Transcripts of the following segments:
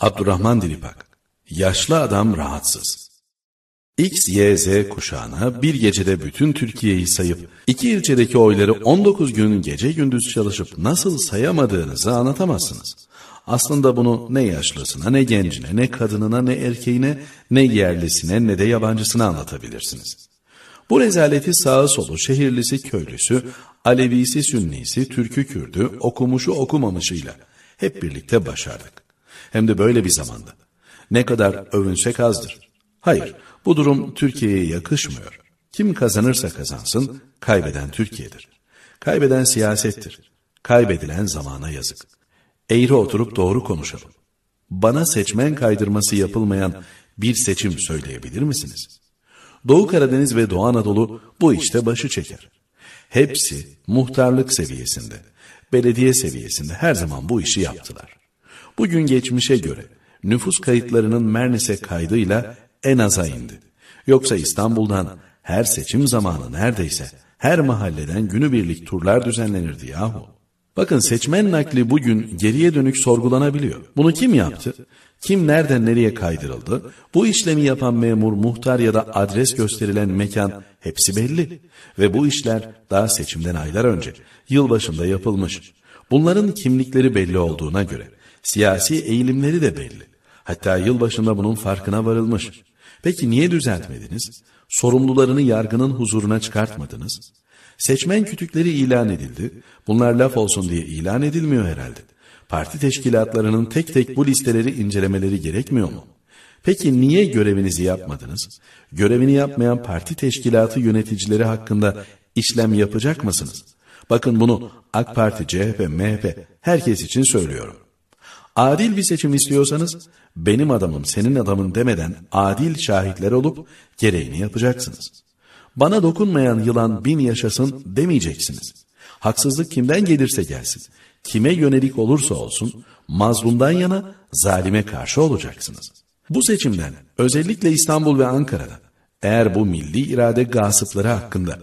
Abdurrahman Dilipak Yaşlı adam rahatsız. X, Y, Z kuşağına bir gecede bütün Türkiye'yi sayıp iki ilçedeki oyları 19 gün gece gündüz çalışıp nasıl sayamadığınızı anlatamazsınız. Aslında bunu ne yaşlısına, ne gencine, ne kadınına, ne erkeğine, ne yerlisine, ne de yabancısına anlatabilirsiniz. Bu rezaleti sağı solu, şehirlisi, köylüsü, Alevisi, Sünnisi, Türkü, Kürdü, okumuşu, okumamışıyla hep birlikte başardık. Hem de böyle bir zamanda. Ne kadar övünsek azdır. Hayır, bu durum Türkiye'ye yakışmıyor. Kim kazanırsa kazansın, kaybeden Türkiye'dir. Kaybeden siyasettir. Kaybedilen zamana yazık. Eğri oturup doğru konuşalım. Bana seçmen kaydırması yapılmayan bir seçim söyleyebilir misiniz? Doğu Karadeniz ve Doğu Anadolu bu işte başı çeker. Hepsi muhtarlık seviyesinde, belediye seviyesinde her zaman bu işi yaptılar. Bugün geçmişe göre nüfus kayıtlarının Mernes'e kaydıyla en aza indi. Yoksa İstanbul'dan her seçim zamanı neredeyse her mahalleden günübirlik turlar düzenlenirdi yahu. Bakın seçmen nakli bugün geriye dönük sorgulanabiliyor. Bunu kim yaptı? Kim nereden nereye kaydırıldı? Bu işlemi yapan memur, muhtar ya da adres gösterilen mekan hepsi belli. Ve bu işler daha seçimden aylar önce, yılbaşında yapılmış. Bunların kimlikleri belli olduğuna göre Siyasi eğilimleri de belli. Hatta yılbaşında bunun farkına varılmış. Peki niye düzeltmediniz? Sorumlularını yargının huzuruna çıkartmadınız. Seçmen kütükleri ilan edildi. Bunlar laf olsun diye ilan edilmiyor herhalde. Parti teşkilatlarının tek tek bu listeleri incelemeleri gerekmiyor mu? Peki niye görevinizi yapmadınız? Görevini yapmayan parti teşkilatı yöneticileri hakkında işlem yapacak mısınız? Bakın bunu AK Parti, CHP, MHP herkes için söylüyorum. Adil bir seçim istiyorsanız benim adamım senin adamın demeden adil şahitler olup gereğini yapacaksınız. Bana dokunmayan yılan bin yaşasın demeyeceksiniz. Haksızlık kimden gelirse gelsin, kime yönelik olursa olsun mazlumdan yana zalime karşı olacaksınız. Bu seçimden özellikle İstanbul ve Ankara'da eğer bu milli irade gasıpları hakkında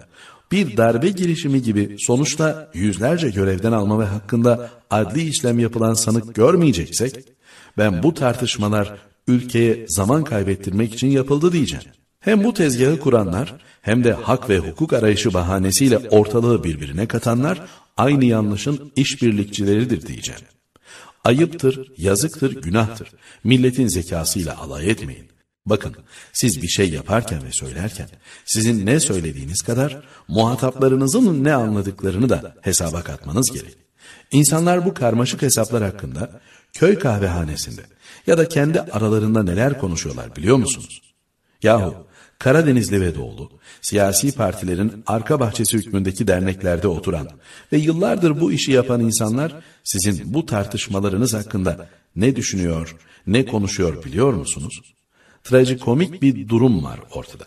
bir darbe girişimi gibi sonuçta yüzlerce görevden alma ve hakkında adli işlem yapılan sanık görmeyeceksek, ben bu tartışmalar ülkeye zaman kaybettirmek için yapıldı diyeceğim. Hem bu tezgahı kuranlar hem de hak ve hukuk arayışı bahanesiyle ortalığı birbirine katanlar aynı yanlışın işbirlikçileridir diyeceğim. Ayıptır, yazıktır, günahtır. Milletin zekasıyla alay etmeyin. Bakın siz bir şey yaparken ve söylerken sizin ne söylediğiniz kadar muhataplarınızın ne anladıklarını da hesaba katmanız gerek. İnsanlar bu karmaşık hesaplar hakkında köy kahvehanesinde ya da kendi aralarında neler konuşuyorlar biliyor musunuz? Yahu Karadenizli ve Doğulu, siyasi partilerin arka bahçesi hükmündeki derneklerde oturan ve yıllardır bu işi yapan insanlar sizin bu tartışmalarınız hakkında ne düşünüyor, ne konuşuyor biliyor musunuz? trajikomik bir durum var ortada.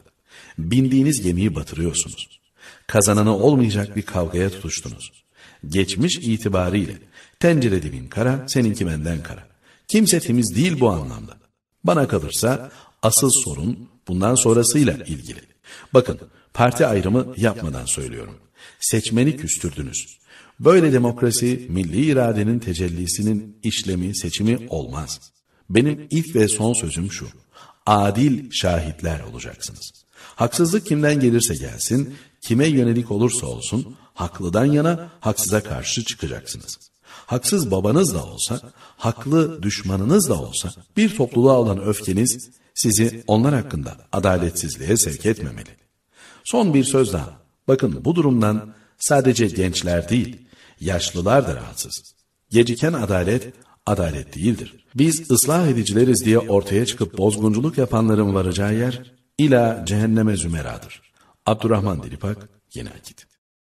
Bindiğiniz gemiyi batırıyorsunuz. Kazananı olmayacak bir kavgaya tutuştunuz. Geçmiş itibariyle tencere dibin kara, seninki benden kara. Kimse temiz değil bu anlamda. Bana kalırsa asıl sorun bundan sonrasıyla ilgili. Bakın parti ayrımı yapmadan söylüyorum. Seçmeni küstürdünüz. Böyle demokrasi milli iradenin tecellisinin işlemi seçimi olmaz. Benim ilk ve son sözüm şu adil şahitler olacaksınız. Haksızlık kimden gelirse gelsin, kime yönelik olursa olsun, haklıdan yana haksıza karşı çıkacaksınız. Haksız babanız da olsa, haklı düşmanınız da olsa, bir topluluğa olan öfkeniz sizi onlar hakkında adaletsizliğe sevk etmemeli. Son bir söz daha. Bakın bu durumdan sadece gençler değil, yaşlılar da rahatsız. Geciken adalet adalet değildir. Biz ıslah edicileriz diye ortaya çıkıp bozgunculuk yapanların varacağı yer ila cehenneme zümeradır. Abdurrahman Dilipak, Yeni Akit.